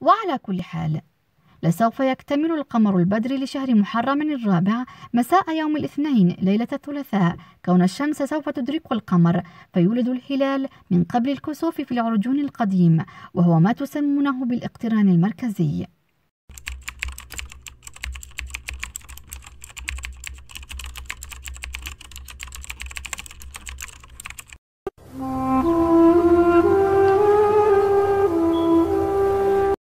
وعلى كل حال لسوف يكتمل القمر البدري لشهر محرم الرابع مساء يوم الاثنين ليلة الثلاثاء كون الشمس سوف تدرك القمر فيولد الهلال من قبل الكسوف في العرجون القديم وهو ما تسمونه بالاقتران المركزي